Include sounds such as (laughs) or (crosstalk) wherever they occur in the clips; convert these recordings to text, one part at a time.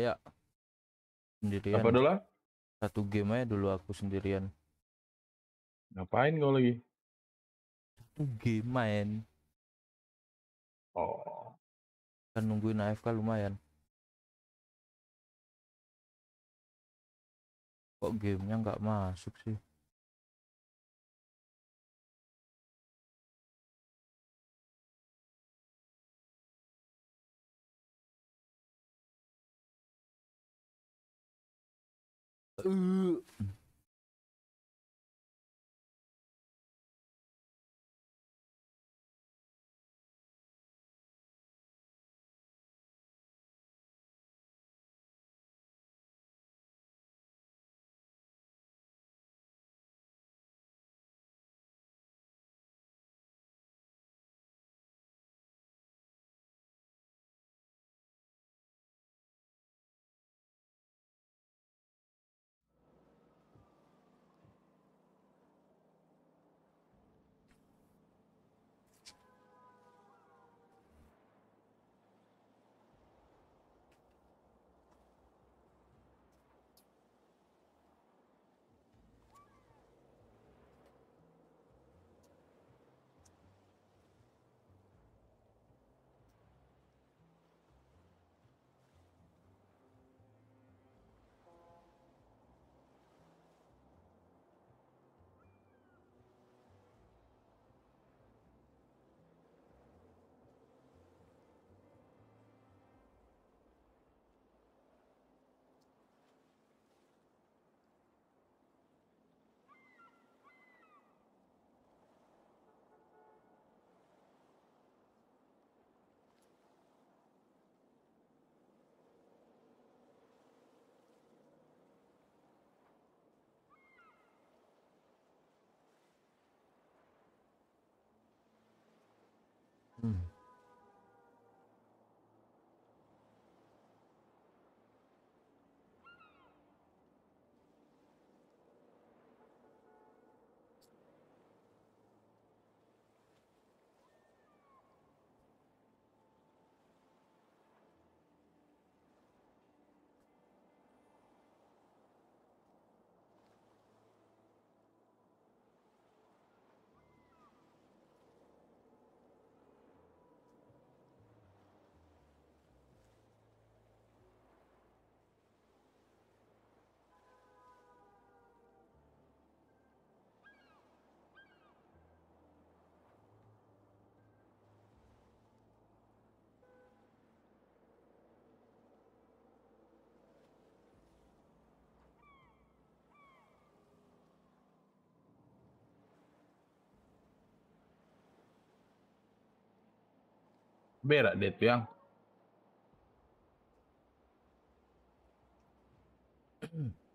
ya sendirian. Apa dulu? Ah? Satu game aja dulu aku sendirian. Ngapain kau lagi? Satu game main. Oh. Kan nungguin AFK lumayan. Kok gamenya nggak masuk sih? 嗯。Mm. Berak dia tu yang. (clears throat)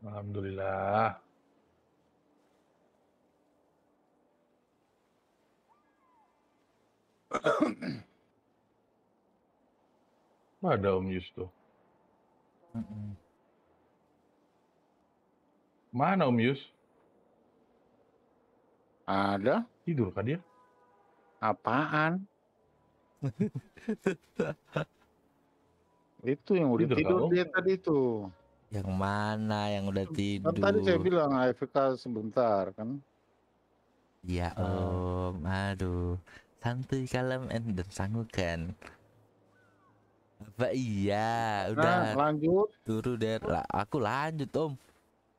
Alhamdulillah. (coughs) Ada Om Yusto. Mana Om Yus? Ada. Tidur kah dia? Apaan? (laughs) itu yang udah tidur, tidur dia tadi tuh. Yang mana yang udah kan tidur? Kan tadi saya bilang AFK sebentar kan. Ya ah. Om, aduh. santai kalem eh, dan kan? Apa iya? Udah. Nah, lanjut. Turu der. La aku lanjut Om.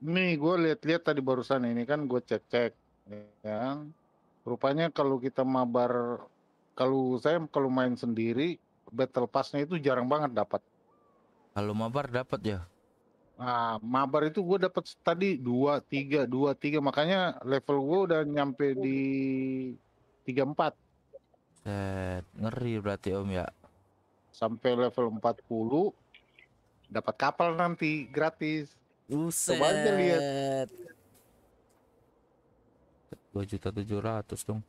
Nih gue lihat-lihat tadi barusan ini kan gue cek-cek ya. Rupanya kalau kita mabar kalau saya kalau main sendiri battle passnya itu jarang banget dapat. Kalau mabar dapat ya? Nah, mabar itu gue dapat tadi dua tiga dua tiga makanya level gue udah nyampe di tiga empat. Set, ngeri berarti om ya. Sampai level empat puluh dapat kapal nanti gratis. Buset. Coba aja lihat. Dua juta tujuh ratus dong.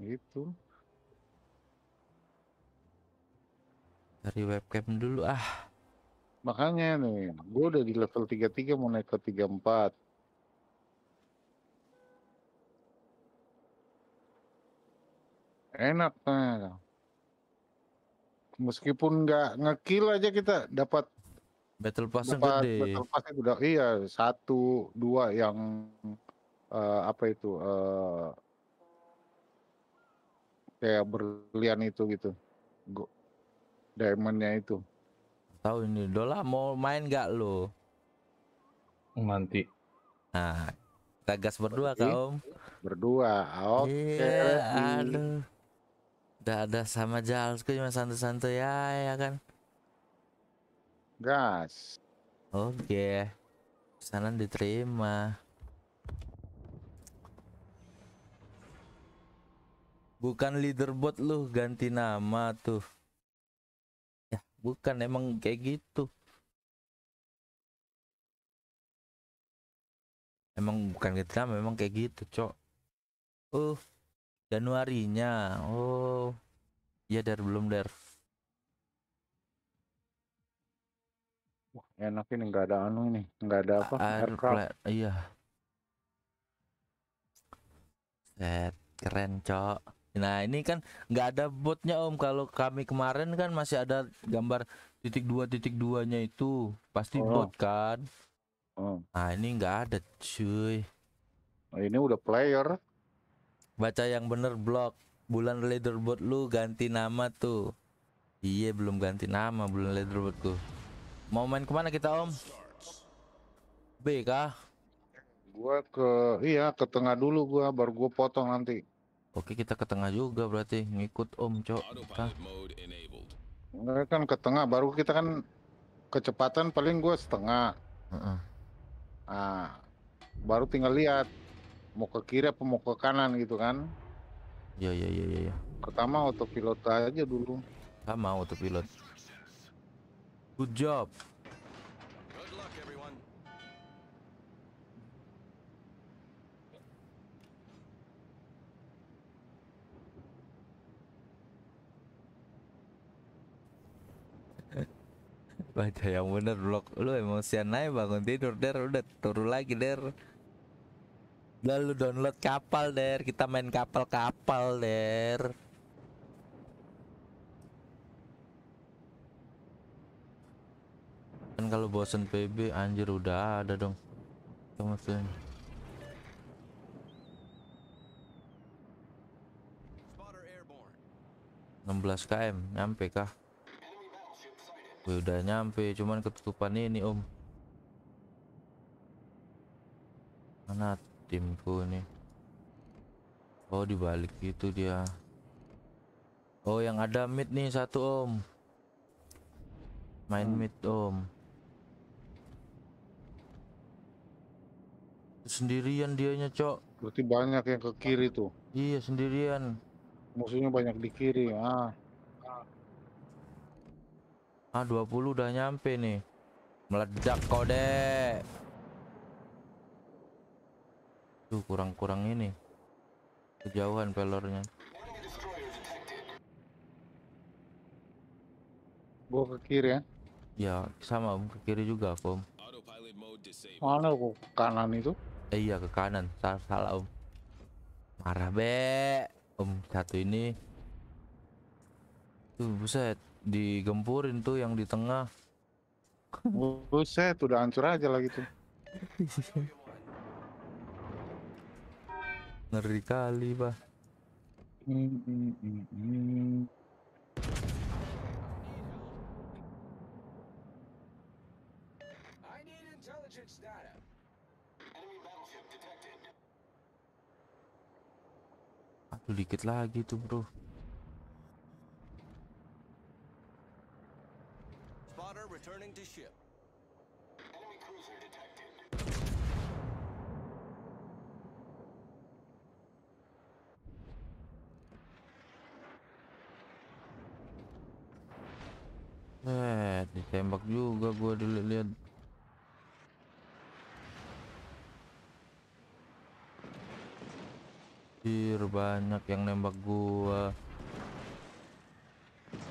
itu Dari webcam dulu ah. Makanya nih, gue udah di level 33 mau naik ke 34. Enak nah. Meskipun nggak ngekill aja kita dapat battle pass dapat gede. Battle pass itu udah iya satu dua yang uh, apa itu uh, kayak berlian itu gitu. Go, diamondnya itu tahu ini Dola mau main gak lo nanti nah kita gas berdua kak om berdua oke okay. Iya, aduh udah ada sama Jalsku cuma santai-santai ya ya kan gas oke okay. pesanan diterima bukan leaderboard lu ganti nama tuh bukan emang kayak gitu emang bukan gitu kita memang kayak gitu cok oh uh, Januarinya oh ya dari belum dari Wah, enak ini enggak ada anu ini enggak ada apa Air aircraft iya set keren cok Nah ini kan nggak ada botnya om kalau kami kemarin kan masih ada gambar titik dua titik duanya itu pasti oh. bot kan. Oh. Nah ini nggak ada cuy. Nah, ini udah player. Baca yang bener blog bulan leaderboard lu ganti nama tuh. Iya belum ganti nama bulan leaderboardku. Mau main kemana kita om? B kah? Gua ke iya ke tengah dulu gua baru gua potong nanti. Oke kita ke tengah juga berarti ngikut om cok kita. Nah, kan ke tengah baru kita kan kecepatan paling gue setengah. Uh -uh. Nah, baru tinggal lihat mau ke kiri apa mau ke kanan gitu kan? Ya ya ya ya. ya. Pertama autopilot aja dulu. Sama autopilot. Good job. baca yang bener blok lu emosian naik bangun tidur der udah turun lagi der lalu download kapal der kita main kapal-kapal der kan kalau bosen PB anjir udah ada dong maksudnya enam belas km nyampe kah Gue udah nyampe, cuman ketutupan ini om. Mana timku ini Oh dibalik itu dia. Oh yang ada mid nih satu om. Main hmm. mid om. Sendirian dianya cok. Berarti banyak yang ke kiri tuh. Iya sendirian. Musuhnya banyak di kiri ah. Ah 20 udah nyampe nih. Meledak kode. Tuh kurang-kurang ini. Kejauhan pelornya. Gua ke kiri ya? Ya sama om ke kiri juga om. Mana kok kanan itu? Eh, iya ke kanan. Salah, salah om. Marah be. Om satu ini. Tuh buset digempurin tuh yang di tengah buset udah hancur aja lagi tuh ngeri kali bah Aduh dikit lagi tuh bro Returning to ship. Enemy cruiser detected. Eh, ditembak juga gua dulu lihat. banyak yang nembak gua.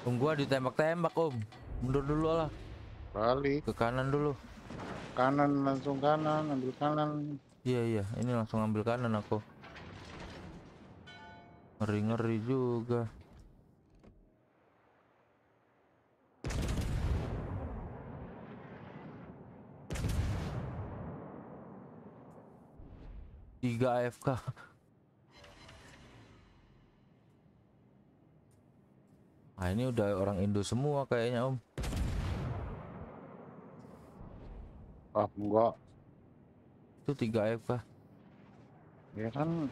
Om gua ditembak-tembak, Om. Mundur dulu lah. Balik. Ke kanan dulu. Kanan langsung kanan, ambil kanan. Iya iya, ini langsung ambil kanan aku. Ngeri ngeri juga. Tiga AFK. Nah ini udah orang Indo semua kayaknya om. Ah, oh, enggak. Itu 3 F Ya kan.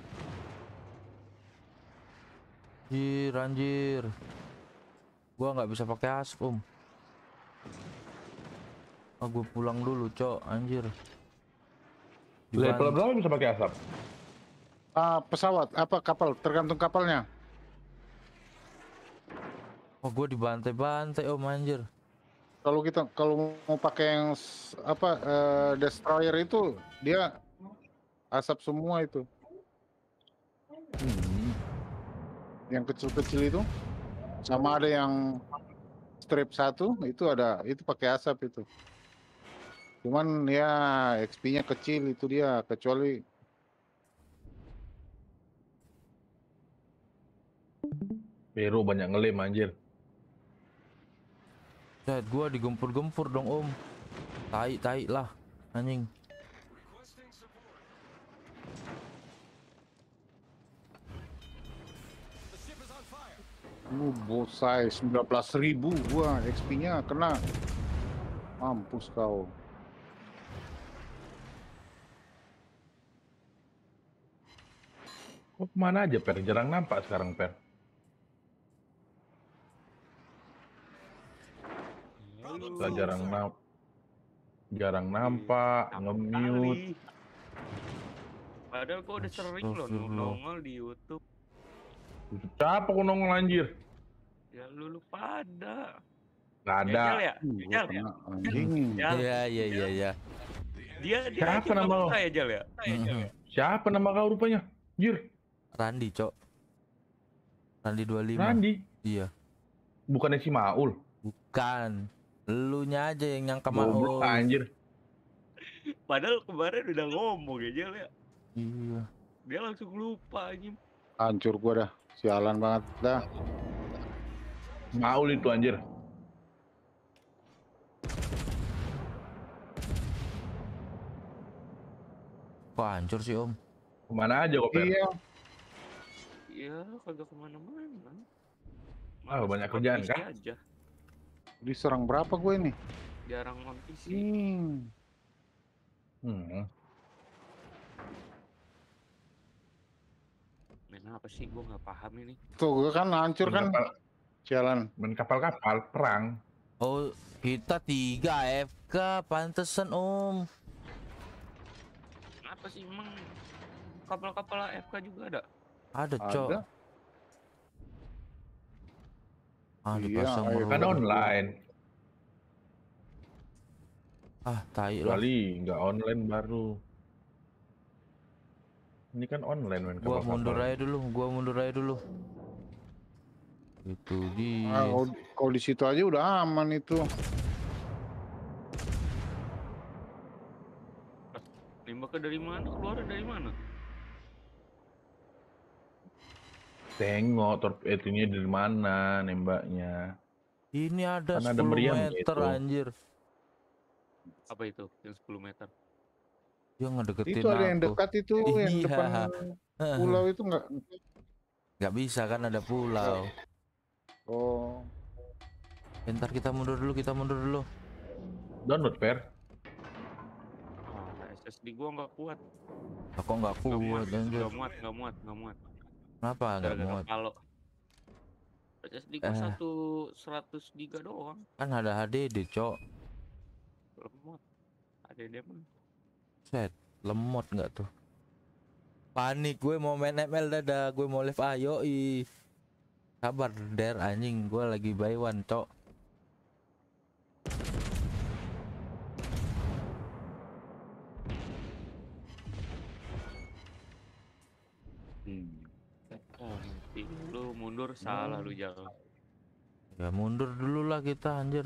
Anjir, anjir. Gua nggak bisa pakai asp, Om. Um. Oh, ah, gue pulang dulu, Cok. Anjir. Dari pulau berapa bisa pakai asap? Uh, pesawat, apa kapal, tergantung kapalnya. Oh, gue dibantai-bantai, Om, anjir kalau kita kalau mau pakai yang apa uh, destroyer itu dia asap semua itu hmm. yang kecil-kecil itu sama ada yang strip satu itu ada itu pakai asap itu cuman ya XP-nya kecil itu dia kecuali Peru banyak ngelem anjir Lihat gua digempur-gempur dong, Om. Tai, tai lah, anjing. Lu bosai 19.000 gua XP-nya kena. Mampus kau. Kok mana aja Per? Jarang nampak sekarang Per. Kita jarang nap, jarang iya. nampak, nge-mute. Padahal kok udah sering loh nongol di YouTube. Siapa kok nongol anjir? Ya lu lu pada. ada. Ya, Jal ya? Jal ya? Iya, ya? iya, iya, iya, iya, Dia, dia Siapa nama kau? ya? ya? Mm-hmm. Siapa nama kau rupanya? Jir. Randi, Cok. Randi 25. Randi? Iya. Bukannya si Maul? Bukan. Elunya aja yang nyangka mau. anjir. Padahal kemarin udah ngomong aja ya, ya. Iya. Dia langsung lupa anjir. Hancur gua dah. Sialan banget dah. Maul itu anjir. Wah, hancur sih, Om. Kemana aja kok, Iya. Iya, kagak kemana-mana. Wah, banyak kerjaan kan? Diserang berapa gue ini? Jarang on PC. Hmm. hmm. Main apa sih? Gue nggak paham ini. Tuh, gue kan hancur kan. Jalan. Main kapal-kapal perang. Oh, kita tiga fk pantesan om. Apa sih emang kapal-kapal fk juga ada? Ada, cok. Ada. Ah, dipasang iya, kan online. Ah, tai lah. Kali nggak online baru. Ini kan online men. Gua mundur aja dulu, gua mundur aja dulu. Itu di. Ah, kalau, di situ aja udah aman itu. ke dari mana? Keluar dari mana? Tengok torpedonya eh, dari mana nembaknya. Ini ada Karena 10 ada meriam meter itu. anjir. Apa itu? Yang 10 meter. Dia ngedeketin Itu ada aku. yang dekat itu iya. yang depan pulau itu enggak Enggak bisa kan ada pulau. Oh. Bentar kita mundur dulu, kita mundur dulu. Download per. Ah, SSD gua nggak kuat. Aku nggak kuat. enggak muat, nggak muat, nggak muat, nggak muat. Kenapa nggak muat? Kalau Raja eh. satu seratus giga doang. Kan ada HDD, cok. Lemot. HDD pun. Set, lemot nggak tuh? Panik gue mau main ML dadah, gue mau live ayo ah, i. Sabar der anjing, gue lagi buy one, cok. salah lu hmm. jalan, Ya mundur dulu lah kita anjir.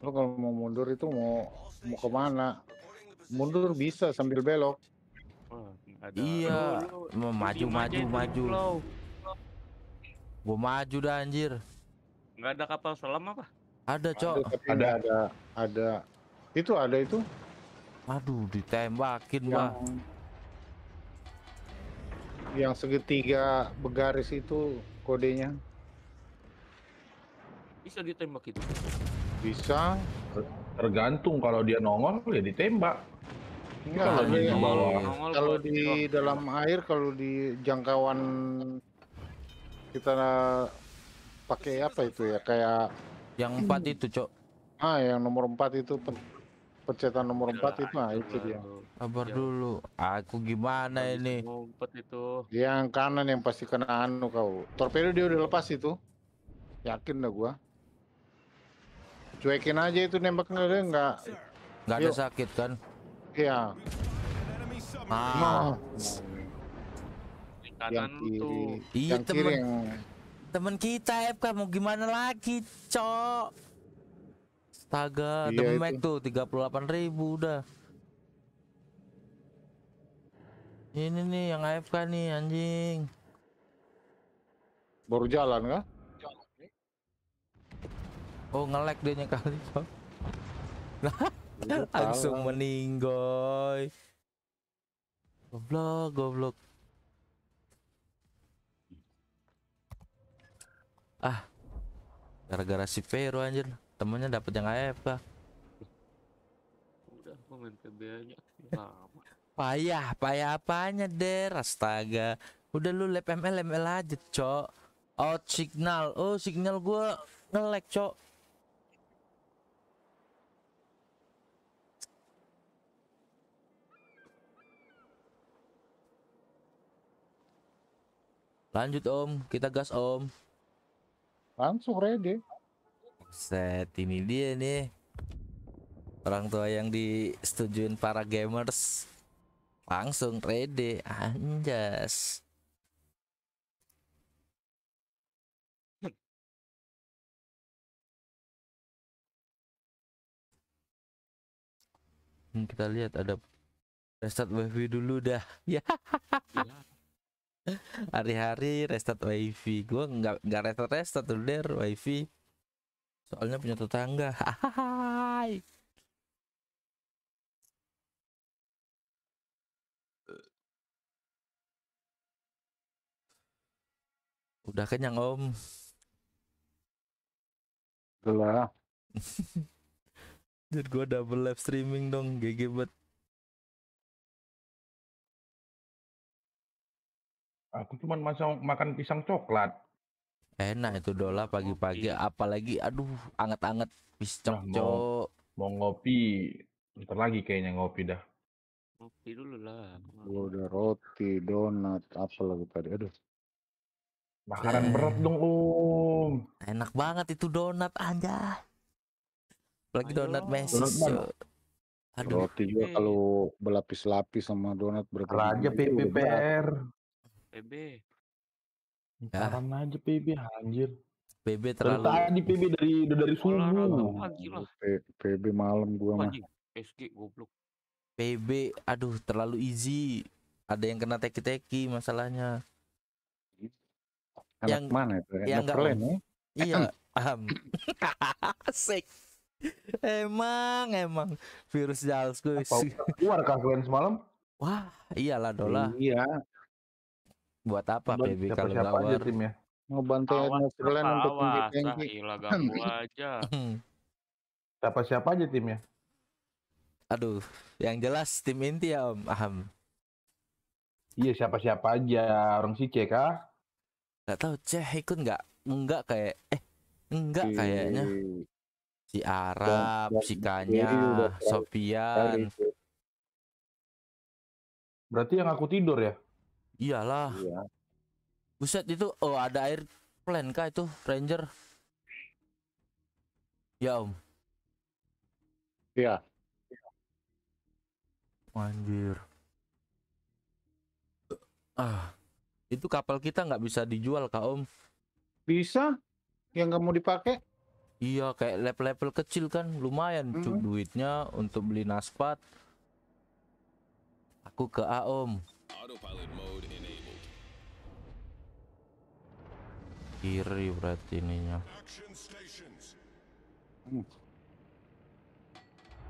Lo kalau mau mundur itu mau mau kemana? Mundur bisa sambil belok. Oh, Iya, mau maju maju maju. Gue maju dah anjir. Enggak ada kapal selam apa? Ada, Cok. Ada, ada ada Itu ada itu. Aduh, ditembakin, Yang... mah yang segitiga bergaris itu kodenya bisa ditembak itu bisa tergantung kalau dia nongol ya ditembak Enggak, kalau di nongol, kalau di dalam air kalau di jangkauan kita pakai apa itu ya kayak yang empat itu cok ah yang nomor empat itu Pencetan nomor iya, empat 4 itu nah itu dia. Sabar iya. dulu. Aku gimana Habis ini? empat itu. yang kanan yang pasti kena anu kau. Torpedo dia udah lepas itu. Yakin dah gua. Cuekin aja itu nembaknya dia enggak. Enggak ada sakit kan? Iya. Ah. nah. yang kiri. yang temen, kiri yang... temen kita FK mau gimana lagi, Cok? Astaga, iya demi Mac tuh ribu udah. Ini nih yang AFK nih anjing. Baru jalan kah? Oh, ngelek dia kali, Bang. Iya, (laughs) Langsung meninggoy. Goblok, goblok. Ah. Gara-gara si Vero anjir temennya dapat yang AF lah udah gua main aja lama payah payah apanya der astaga udah lu lab ML ML aja cok out oh, signal oh signal gua ngelek cok lanjut om kita gas om langsung ready Set ini dia nih Orang tua yang disetujuin para gamers Langsung ready Anjas hmm, Kita lihat ada Restart wifi dulu dah Ya (laughs) hari-hari restart wifi gue nggak nggak restart restart tuh der wifi Soalnya punya tetangga. (laughs) Hai. Udah kenyang om lah (laughs) Jadi gue double live streaming dong GG bet Aku cuman masang makan pisang coklat enak itu dola pagi-pagi apalagi aduh anget-anget pisang nah, mau, mau ngopi ntar lagi kayaknya ngopi dah ngopi dulu lah gua udah roti donat apa lagi tadi aduh makanan eh. berat dong um enak banget itu donat aja lagi donat Messi Aduh. Roti juga kalau berlapis-lapis sama donat bergerak. PPPR. PB. Ya. aja PB anjir. PB terlalu. Dari tadi PB dari dari subuh. Pagi lah. PB malam gua mah. SG goblok. PB aduh terlalu easy. Ada yang kena teki-teki masalahnya. Anak yang mana itu? Ya? Yang enggak keren ya? Iya, paham. Sek. (laughs) Emang emang virus Jalsku. Keluar kah kalian semalam? Wah, iyalah dola. Iya, Buat apa PB kalau siapa Aja timnya. ya. Netherlands untuk tinggi-tinggi. Ah, gila ganggu gitu. aja. (laughs) siapa siapa aja tim ya. Aduh, yang jelas tim inti ya Om Aham. Iya siapa-siapa aja orang si cek ah Gak tahu cek ikut nggak? Enggak kayak eh enggak kayaknya. Si Arab, si Kanya, Sofian. Berarti yang aku tidur ya? Iyalah. Iya. Buset itu oh ada air plan kah itu Ranger? Ya Om. Iya. Anjir. Ah, itu kapal kita nggak bisa dijual kak Om? Bisa, yang kamu dipakai. Iya, kayak level-level kecil kan lumayan mm -hmm. duitnya untuk beli naspat. Aku ke A Om. Autopilot mode. kiri berarti ininya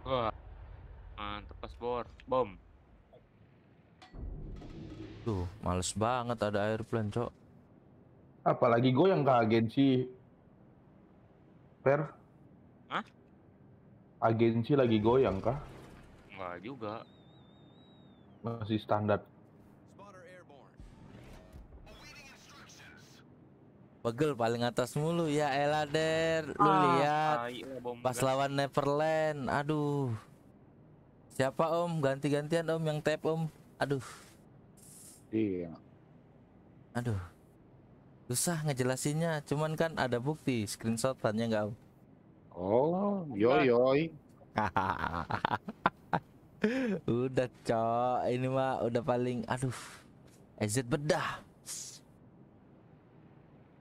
wah mantep pas bor bom tuh males banget ada airplane cok apalagi gue yang agensi, per Hah? agensi lagi goyang kah? Enggak juga. Masih standar. Pegel paling atas mulu ya Elader. Lu ah, lihat ah, iya, pas lawan Neverland. Aduh. Siapa Om? Ganti-gantian Om yang tap Om. Aduh. Iya. Aduh. Susah ngejelasinnya, cuman kan ada bukti screenshot tanya enggak Om? Oh, yoi yoi. (laughs) udah cok, ini mah udah paling aduh. ez bedah.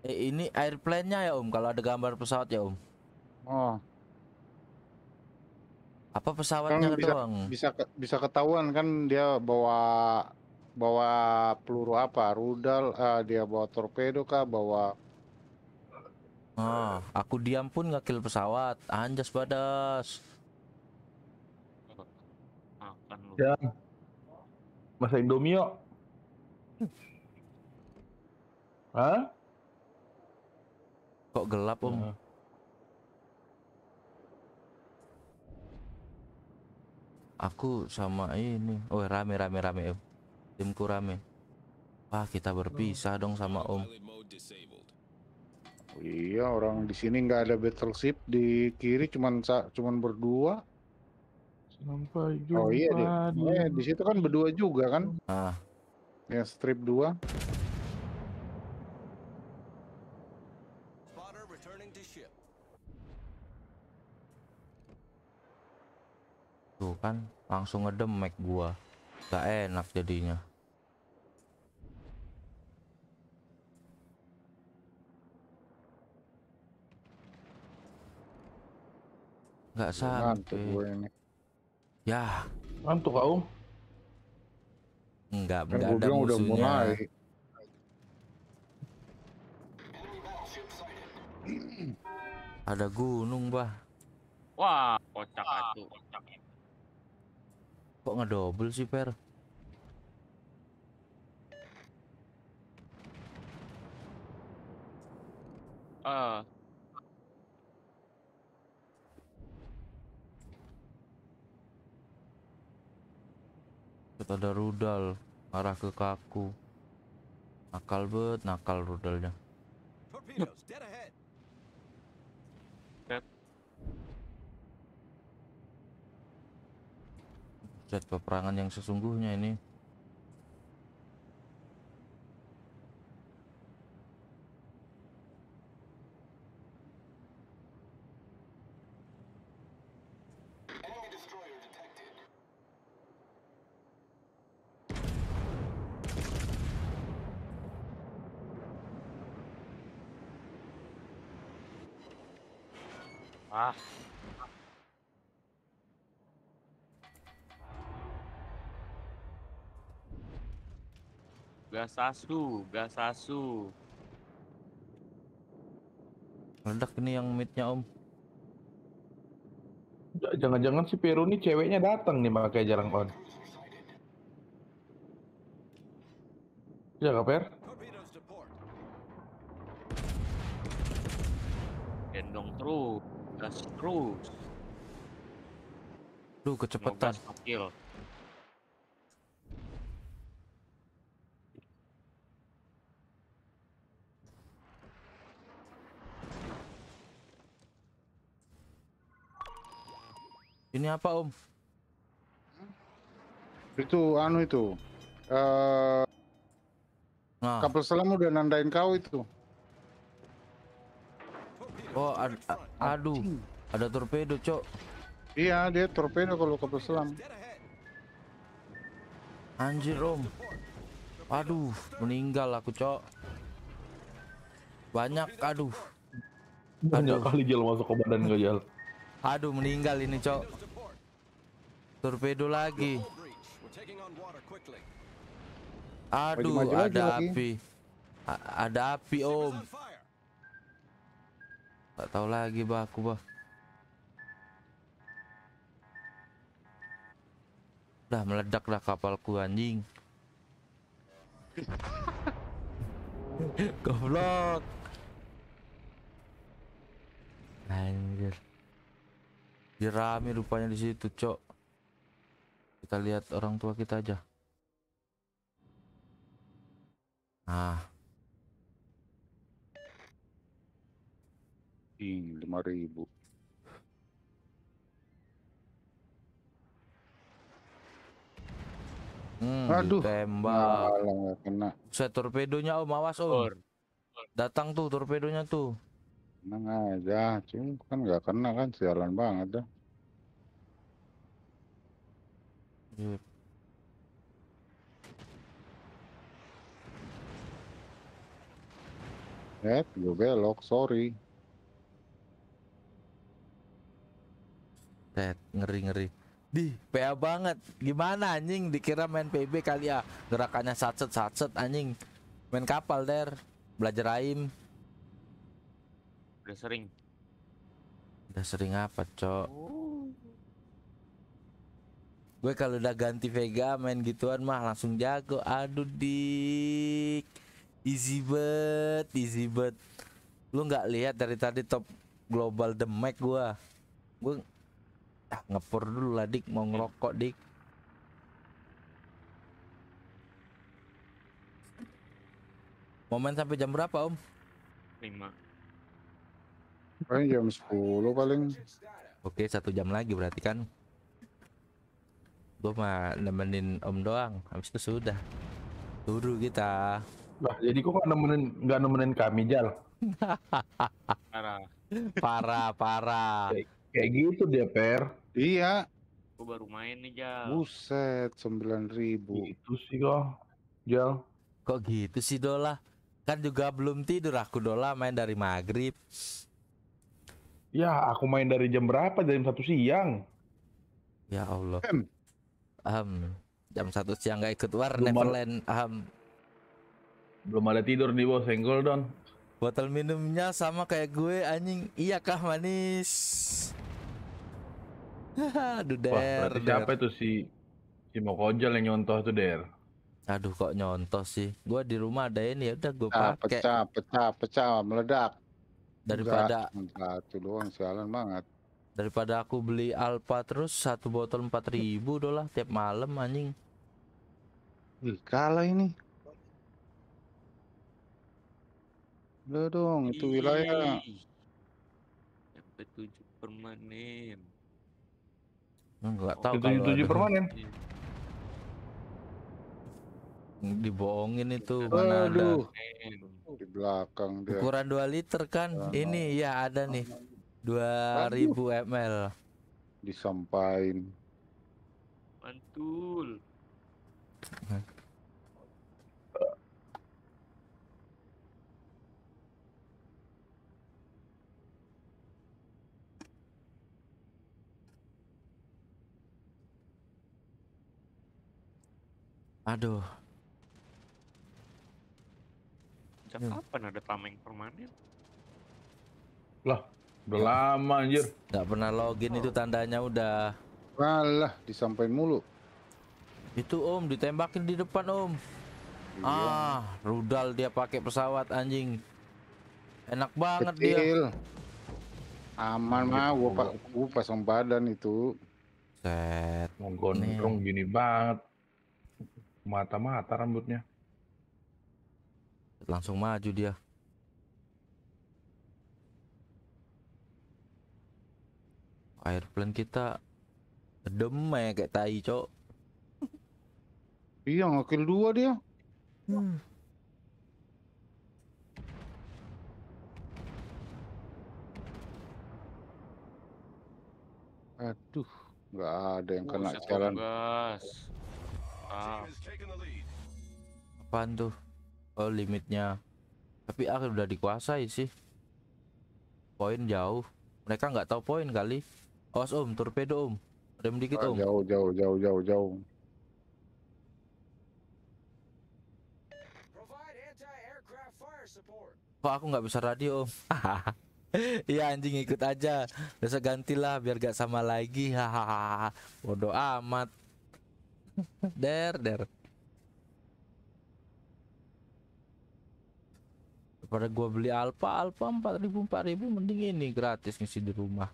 Eh, ini airplane-nya ya Om, kalau ada gambar pesawat ya Om. Oh. Apa kan pesawatnya kan bisa, doang? Bisa bisa ketahuan kan dia bawa bawa peluru apa? Rudal, uh, dia bawa torpedo kah, bawa Ah, aku diam pun nggak kill pesawat. Anjas badas. Ya. Masa Indomie (laughs) Hah? Kok gelap, Om? Uh. Aku sama ini. Oh, rame rame rame, Om. Timku rame. Wah, kita berpisah dong sama Om. Oh, iya, orang di sini nggak ada battleship di kiri cuman cuman berdua. Sampai jumpa. Oh iya deh. Iya, di... di situ kan berdua juga kan? Ah. Ya strip dua. tuh kan langsung ngedemek gua gak enak jadinya gak iya, sampai ya ngantuk kau nggak enggak kan ada musuhnya ada gunung bah wah kocak atuh Kok ngedobel sih, Per? Ah. Uh. Kita ada rudal arah ke kaku. Nakal bet, nakal rudalnya. zat peperangan yang sesungguhnya ini Gasasu, Gasasu. Meledak ini yang midnya om. Jangan-jangan si Peru ini ceweknya datang nih makanya jarang on. Ya kaper. Per? Gendong terus, gas terus. lu kecepatan. Ini apa, Om? Itu anu itu. Uh, nah. Kapal selam udah nandain kau itu. Oh, ad aduh. Ada torpedo, Cok. Iya, dia torpedo kalau kapal selam. Anjir, Om. Aduh, meninggal aku, Cok. Banyak, aduh. Banyak aduh. kali jalan masuk ke badan gak jalan. Aduh, meninggal ini, Cok. Torpedo lagi. Aduh, ada lagi. api. A ada api, Om. Tak tahu lagi bah aku bah. Dah meledak dah kapalku anjing. (laughs) Goblok. Anjir. Jerami rupanya di situ, Cok kita lihat orang tua kita aja nah ini 5000 Hmm, Aduh, tembak. Nah, kena. Set torpedonya Om, awas Om. Or. Datang tuh torpedonya tuh. Tenang aja, cuma kan nggak kena kan sialan banget dah. Yep. Eh, yo belok, sorry. Tet, ngeri-ngeri. Di, PA banget. Gimana anjing dikira main PB kali ya. Gerakannya satset satset anjing. Main kapal der. Belajar aim. Udah sering. Udah sering apa, Cok? Oh gue kalau udah ganti Vega main gituan mah langsung jago aduh dik easy bet easy bet lu nggak lihat dari tadi top global the Mac gue gue ah, ngepur dulu lah dik mau ngerokok dik momen sampai jam berapa om 5 paling jam 10 paling oke satu jam lagi berarti kan gue mah nemenin om doang habis itu sudah turu kita wah jadi kok nggak nemenin nggak nemenin kami jal (laughs) parah parah parah kayak, kayak gitu dia per iya gue baru main nih jal buset sembilan ribu itu sih kok jal kok gitu sih dola kan juga belum tidur aku dola main dari maghrib ya aku main dari jam berapa jam satu siang ya allah um, jam satu siang gak ikut war belum Neverland ada, um, belum ada tidur nih bos senggol don botol minumnya sama kayak gue anjing iya kah manis aduh der Wah, berarti der. siapa itu si si mokojol yang nyontoh tuh der aduh kok nyontoh sih gue di rumah ada ini ya udah gue ah, pakai pecah pecah pecah meledak daripada enggak, enggak itu doang sialan banget Daripada aku beli Alpha terus satu botol 4000 dolar tiap malam anjing. Wih, kalah ini. Udah dong, itu wilayah. sampai 7 permanen. Enggak oh, tahu kalau 7 permanen. Hmm, dibohongin itu Aduh. mana ada. Di belakang dia. Ukuran 2 liter kan? Nah, ini ya ada nih. 2000 Aduh. ml. Disampain. Mantul. Aduh. Sejak hmm. kapan ada tameng permanen? Lah, Udah lama anjir. Gak pernah login itu tandanya udah. Walah, disampaikan mulu. Itu Om, ditembakin di depan Om. Iya. Ah, rudal dia pakai pesawat anjing. Enak banget Kecil. dia. Aman mah gua, pas gua pasang badan itu. Set, mau gini banget. Mata-mata rambutnya. Langsung maju dia. airplane kita demek kayak tai cok (laughs) iya ngakil dua dia hmm. aduh nggak ada yang kena jalan gas ah. apaan tuh oh limitnya tapi akhir udah dikuasai sih poin jauh mereka nggak tahu poin kali Awas om, torpedo om. Rem dikit ah, om. Jauh, jauh, jauh, jauh, jauh. Kok aku nggak bisa radio om. (laughs) Iya anjing ikut aja. Besok gantilah biar gak sama lagi. (laughs) Hahaha. Bodoh amat. (laughs) der, der. Pada gua beli empat ribu empat ribu, mending ini gratis ngisi di rumah.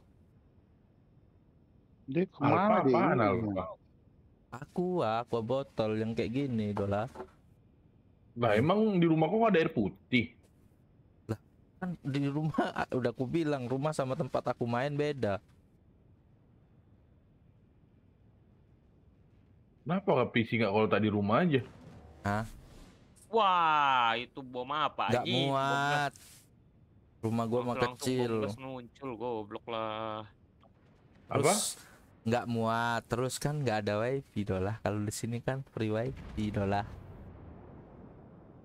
Dia kemana dia? Mana lu? Aku, aku botol yang kayak gini, Dola. nah emang di rumahku kok ada air putih? Lah kan di rumah ah, udah aku bilang rumah sama tempat aku main beda. Kenapa nggak PC nggak kalau tadi rumah aja? Hah? Wah, itu bom apa? Gak Ih, muat. Rumah gua mah kecil. Langsung muncul goblok lah. Terus, apa? nggak muat terus kan nggak ada wifi dolah kalau di sini kan free wifi dolah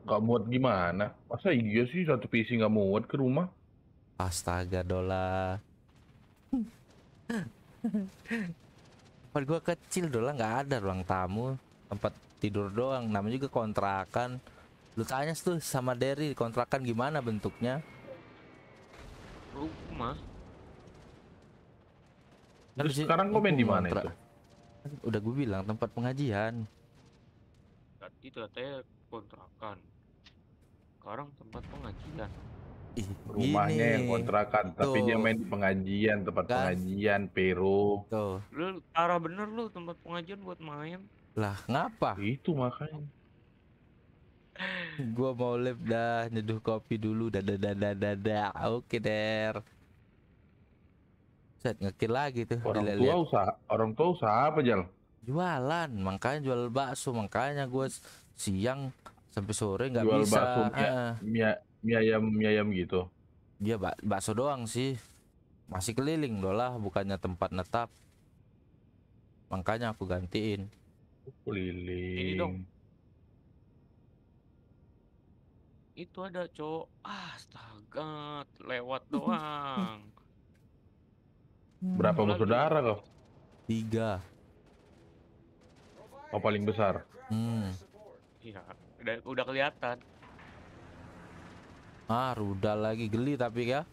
nggak muat gimana masa iya sih satu PC nggak muat ke rumah astaga dolah tempat gua kecil dolah nggak ada ruang tamu tempat tidur doang namanya juga kontrakan lu tanya tuh sama Derry kontrakan gimana bentuknya rumah Terus Habis sekarang komen di mana itu? Kan udah gue bilang tempat pengajian. Tadi katanya kontrakan. Sekarang tempat pengajian. Ih, Rumahnya gini. yang kontrakan, Tuh. tapi dia main di pengajian, tempat Gas. pengajian, Peru. Tuh. Lu arah bener lu tempat pengajian buat main. Lah, ngapa? Itu makanya. gua mau live dah, nyeduh kopi dulu. Dadah dadah dadah. Oke, Der. Set ngekill lagi tuh. Orang dilihat. tua usaha, orang tua usaha apa Jal? Jualan, makanya jual bakso, makanya gue siang sampai sore nggak bisa. bakso, mie, uh. mie, mie ayam, mie ayam gitu. Dia bak bakso doang sih. Masih keliling dolah, bukannya tempat netap. Makanya aku gantiin. Keliling. Ini dong. Itu ada cowok, astaga, lewat doang. (laughs) Hmm. Berapa musuh darah kau? Tiga. Oh paling besar. Hmm. Iya, udah, udah kelihatan. Ah, rudal lagi geli tapi ya.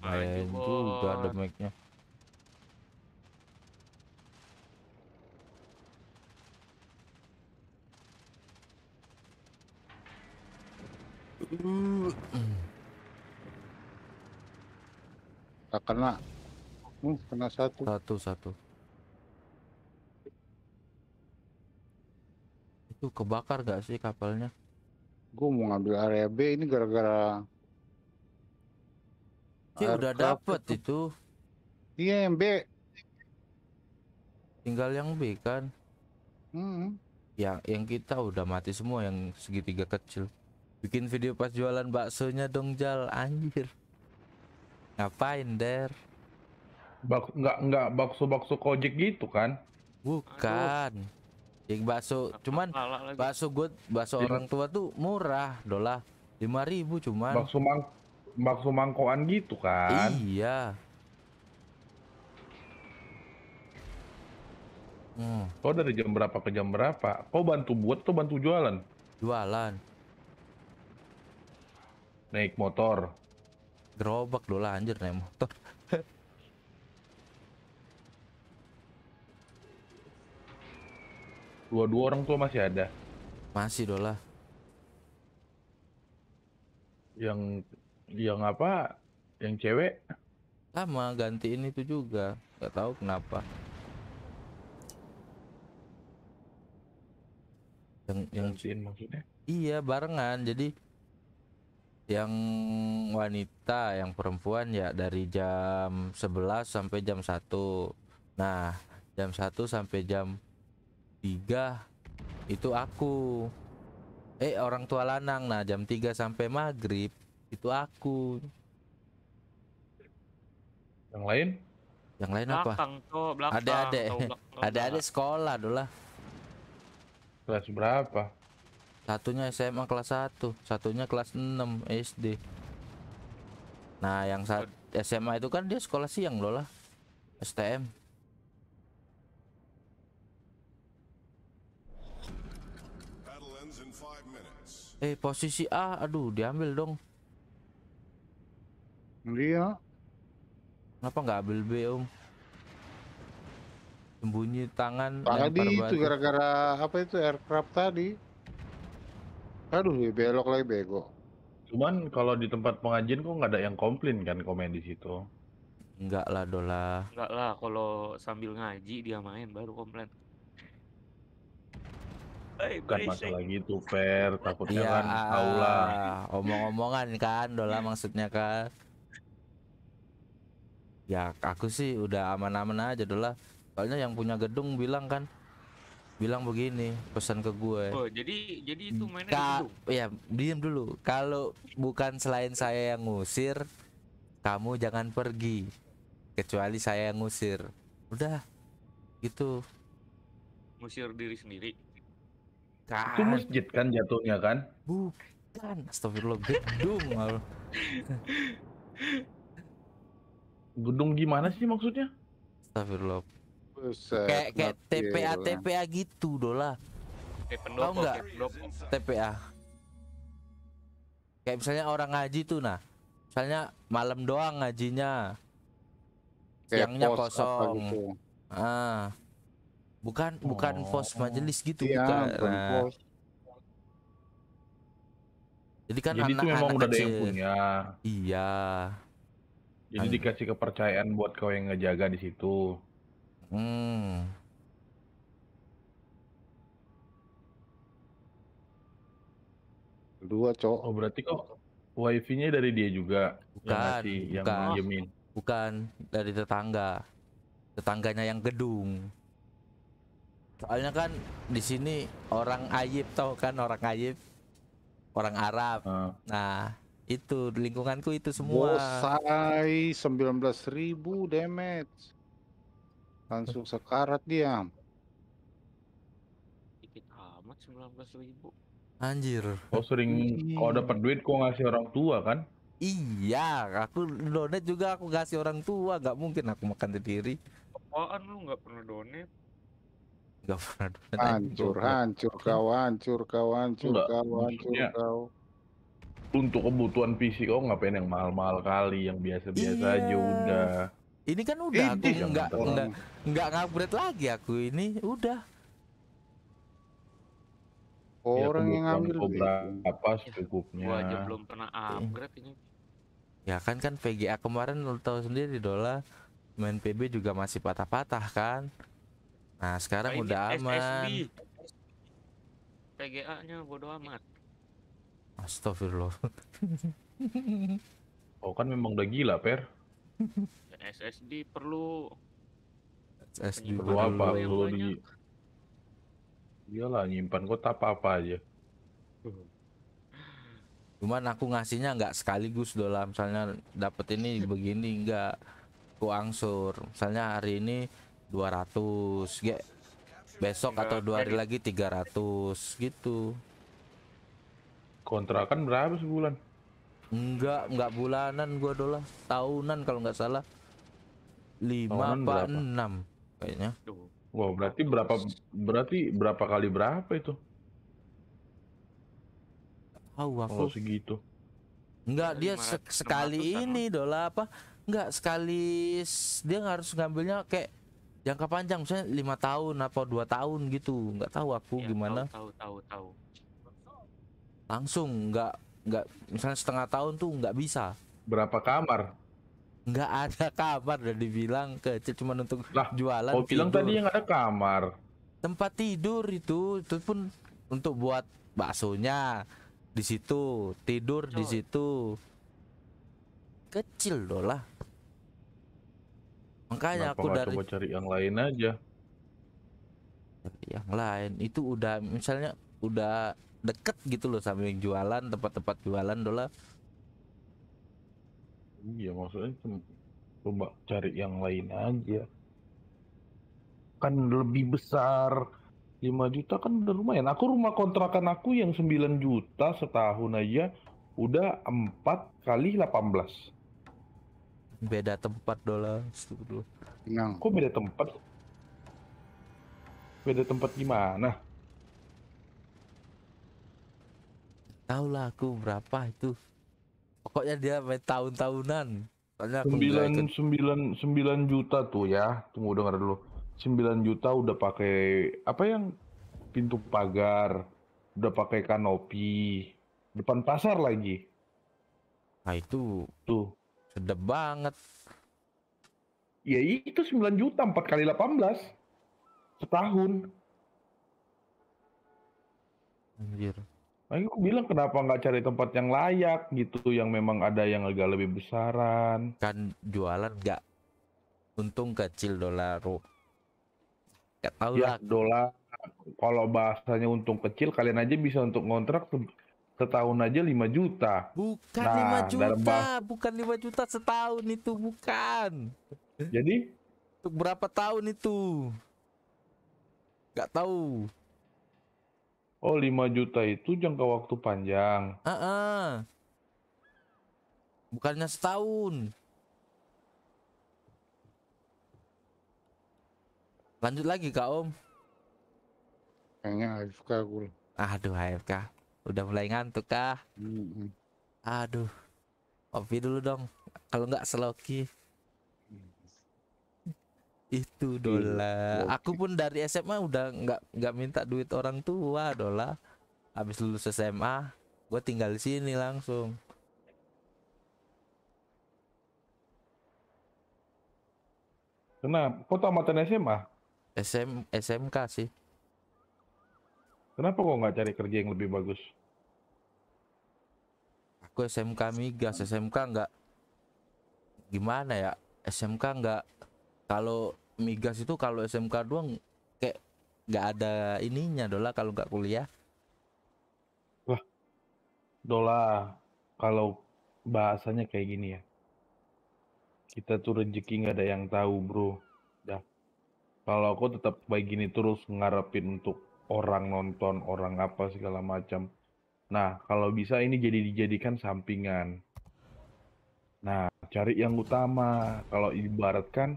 Lumayan juga ada mic-nya. hmm uh. Tak kena. Hmm, kena satu. Satu, satu. Itu kebakar gak sih kapalnya? Gue mau ngambil area B ini gara-gara... Sih udah dapet itu. itu. Iya yang B. Tinggal yang B kan? Hmm. Yang, yang kita udah mati semua yang segitiga kecil. Bikin video pas jualan baksonya dong Jal, anjir. Ngapain, Der? Bak nggak nggak bakso bakso kojek gitu kan? Bukan. Yang bakso cuman bakso gue bakso iya. orang tua tuh murah, dolah, lima ribu cuman. Bakso mang bakso mangkoan gitu kan? Iya. Hmm. Kau dari jam berapa ke jam berapa? Kau bantu buat atau bantu jualan? Jualan. Naik motor gerobak dulu lah anjir naik motor (laughs) dua-dua orang tua masih ada masih dolah yang yang apa yang cewek sama gantiin itu juga nggak tahu kenapa yang yang maksudnya iya barengan jadi yang wanita yang perempuan ya dari jam 11 sampai jam 1 nah jam 1 sampai jam 3 itu aku eh orang tua lanang nah jam 3 sampai maghrib itu aku yang lain yang lain belakang apa ada ada ada ada sekolah dulu lah kelas berapa Satunya SMA kelas 1, satunya kelas 6 SD. Nah, yang saat SMA itu kan dia sekolah siang loh lah. STM. Eh, posisi A, aduh, diambil dong. Iya. Kenapa nggak ambil B, Om? Sembunyi tangan. Tadi itu gara-gara apa itu aircraft tadi? Aduh, belok lagi bego. Cuman kalau di tempat pengajian kok nggak ada yang komplain kan komen di situ? Enggak lah Dola. Enggak lah, kalau sambil ngaji dia main baru komplain. Hey, Bukan masalah gitu, Fer. Takutnya iya, kan Allah, Omong-omongan kan, Dola maksudnya kan. Ya, aku sih udah aman-aman aja, Dola. Soalnya yang punya gedung bilang kan, bilang begini pesan ke gue oh jadi jadi itu hmm, mainnya dulu. ya diam dulu kalau bukan selain saya yang ngusir kamu jangan pergi kecuali saya yang ngusir udah gitu ngusir diri sendiri kan itu masjid kan jatuhnya kan bukan astagfirullah gedung gedung gimana sih maksudnya astagfirullah Buset, kayak kayak TPA TPA gitu dola eh, Tahu nggak TPA kayak misalnya orang ngaji tuh nah misalnya malam doang ngajinya siangnya kayak kosong gitu. ah bukan oh, bukan pos majelis gitu ya, bukan, nah. jadi kan jadi anak, itu memang anak udah ada yang punya iya jadi dikasih kepercayaan buat kau yang ngejaga di situ Hmm. Dua cowok. Oh berarti kok wifi-nya dari dia juga? Bukan. bukan. yang dari tetangga. Tetangganya yang gedung. Soalnya kan di sini orang Ayib tau kan orang Ayib, orang Arab. Uh. Nah itu lingkunganku itu semua. Bosai 19.000 damage. Langsung sekarat dia. Dikit amat 19.000 Anjir. Oh sering kalau dapat duit kok ngasih orang tua kan? Iya, aku donat juga aku ngasih orang tua, nggak mungkin aku makan sendiri. Apaan lu nggak pernah donat? Gak pernah Hancur, hancur kau, hancur kau, hancur Enggak. kau, hancur kau. Untuk kebutuhan PC kau ngapain yang mahal-mahal kali, yang biasa-biasa iya. aja udah. Ini kan udah ini aku enggak nggak nggak ngupgrade lagi aku ini udah. Orang ya, yang ngambil apa secukupnya. Gua aja belum pernah upgrade ini. Ya kan kan VGA kemarin lo tahu sendiri dolar main PB juga masih patah-patah kan. Nah, sekarang nah, udah aman. PGA-nya bodoh amat. Astagfirullah. (laughs) oh kan memang udah gila, Per. (laughs) SSD perlu SSD perlu apa? Perlu di Iyalah nyimpan tak apa-apa aja. Cuman aku ngasihnya nggak sekaligus dolar misalnya dapat ini begini nggak ku angsur. Misalnya hari ini 200 ge besok atau dua hari lagi 300 gitu. Kontrakan berapa sebulan? Enggak, enggak bulanan gua dolar tahunan kalau nggak salah lima apa enam kayaknya wow berarti berapa berarti berapa kali berapa itu tahu oh, aku oh, segitu enggak dia se sekali ini dolar apa enggak sekali dia harus ngambilnya kayak jangka panjang misalnya lima tahun apa dua tahun gitu Enggak tahu aku ya, gimana tahu tahu tahu, tahu. langsung enggak enggak misalnya setengah tahun tuh enggak bisa berapa kamar nggak ada kamar udah dibilang kecil cuma untuk lah, jualan oh bilang tadi yang ada kamar tempat tidur itu itu pun untuk buat baksonya di situ tidur oh. di situ kecil loh lah makanya Kenapa aku dari coba cari yang lain aja yang lain itu udah misalnya udah deket gitu loh sambil jualan tempat-tempat jualan lah Iya maksudnya coba cari yang lain aja. Kan lebih besar 5 juta kan udah lumayan. Aku rumah kontrakan aku yang 9 juta setahun aja udah 4 kali 18 beda tempat dolar dulu. Nah. Kok beda tempat? Beda tempat gimana? Tahu lah aku berapa itu pokoknya dia tahun-tahunan sembilan sembilan sembilan juta tuh ya tunggu dengar dulu Sembilan juta udah pakai apa yang pintu pagar udah pakai kanopi depan pasar lagi nah itu tuh sedap banget ya itu sembilan juta empat kali delapan belas setahun anjir Nah, aku bilang kenapa nggak cari tempat yang layak gitu, yang memang ada yang agak lebih besaran. Kan jualan nggak untung kecil dolar. Nggak tahu ya, lah. dolar. Kalau bahasanya untung kecil, kalian aja bisa untuk ngontrak setahun aja 5 juta. Bukan nah, 5 juta, bahas... bukan 5 juta setahun itu bukan. Jadi untuk berapa tahun itu? Gak tahu. Oh, 5 juta itu jangka waktu panjang. Heeh. Uh -uh. Bukannya setahun. Lanjut lagi Kak Om. Kayaknya AFK aku. Aduh AFK. Udah mulai ngantuk kah? Mm -hmm. Aduh. Kopi dulu dong. Kalau nggak seloki itu iya, dola aku pun dari SMA udah nggak nggak minta duit orang tua dola habis lulus SMA gue tinggal di sini langsung Kenapa? Kau tamatan SMA? SM, SMK sih. Kenapa kok nggak cari kerja yang lebih bagus? Aku SMK migas, SMK nggak gimana ya? SMK nggak kalau migas itu kalau SMK doang kayak nggak ada ininya dola kalau nggak kuliah wah dola kalau bahasanya kayak gini ya kita tuh rezeki nggak ada yang tahu bro dah kalau aku tetap kayak gini terus ngarepin untuk orang nonton orang apa segala macam nah kalau bisa ini jadi dijadikan sampingan Nah, cari yang utama. Kalau ibaratkan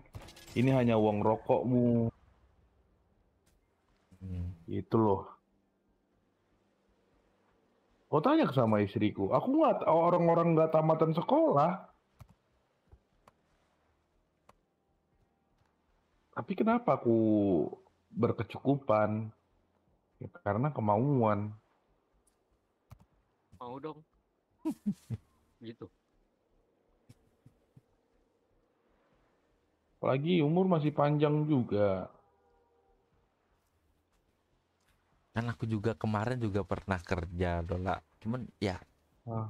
ini hanya uang rokokmu. Hmm. Itu loh. Kau tanya sama istriku, aku nggak orang-orang nggak tamatan sekolah. Tapi kenapa aku berkecukupan? Ya, karena kemauan. Mau dong. (laughs) gitu. Apalagi umur masih panjang juga. Kan aku juga kemarin juga pernah kerja, Dola. Cuman ya. Ah.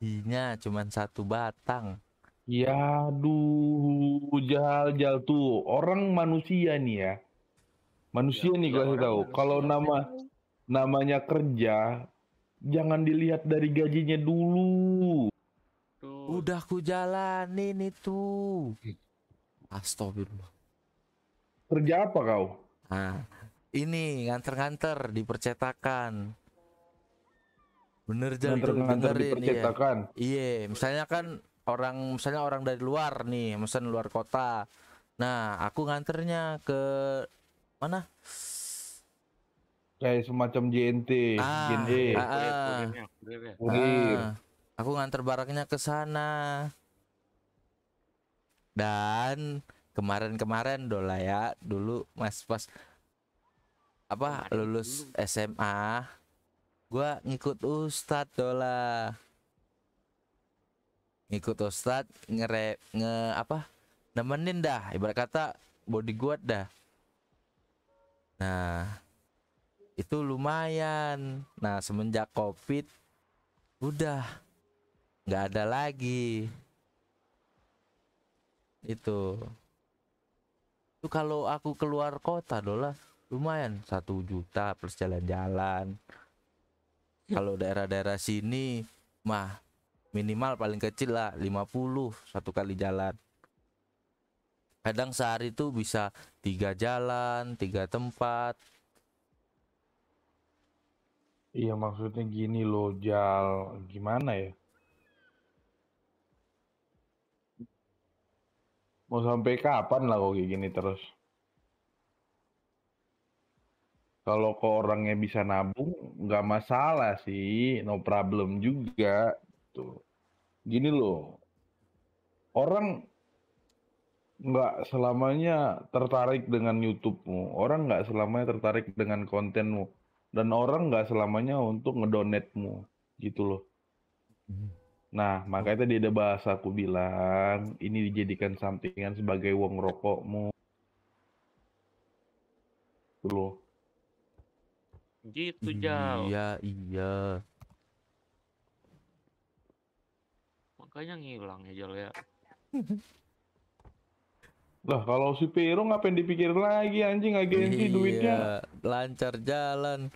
Inya cuman satu batang. Ya duh, jal jal tuh orang manusia nih ya. Manusia ya, nih kalau tahu. Kalau nama namanya kerja jangan dilihat dari gajinya dulu. Udah ku jalanin itu. Astagfirullah. Kerja apa kau? Nah, ini nganter-nganter di percetakan. Bener jam nganter di iya. percetakan. Iya, misalnya kan orang misalnya orang dari luar nih, mesen luar kota. Nah, aku nganternya ke mana? Kayak semacam JNT, ah, JNT. E. Ah, ah, ya, ya. ah, Aku nganter barangnya ke sana. Dan kemarin-kemarin dola ya, dulu Mas pas apa lulus SMA, gua ngikut Ustadz dola. Ngikut Ustadz ngere nge apa? Nemenin dah, ibarat kata body gua dah. Nah, itu lumayan. Nah, semenjak Covid udah nggak ada lagi itu itu kalau aku keluar kota dolah lumayan satu juta plus jalan-jalan kalau daerah-daerah sini mah minimal paling kecil lah 50 satu kali jalan kadang sehari itu bisa tiga jalan tiga tempat iya maksudnya gini loh jal gimana ya Mau sampai kapan lah kok kayak gini terus? Kalau kok orangnya bisa nabung, nggak masalah sih, no problem juga. Tuh, gini loh, orang nggak selamanya tertarik dengan YouTubemu, orang nggak selamanya tertarik dengan kontenmu, dan orang nggak selamanya untuk ngedonetmu, gitu loh. Hmm. Nah, makanya tadi ada bahasa aku bilang, ini dijadikan sampingan sebagai wong rokokmu. Dulu. Gitu loh. Gitu, jauh Iya, iya. Makanya ngilang ya, Jal ya. Lah kalau si Piro ngapain dipikir lagi anjing agensi iya, duitnya lancar jalan.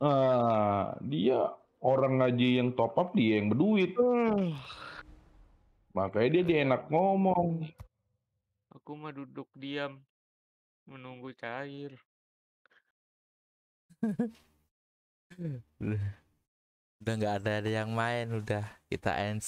Ah, dia orang ngaji yang top up dia yang berduit. Hmm. Makanya dia, dia enak ngomong. Aku mah duduk diam menunggu cair. (laughs) udah nggak ada yang main udah kita end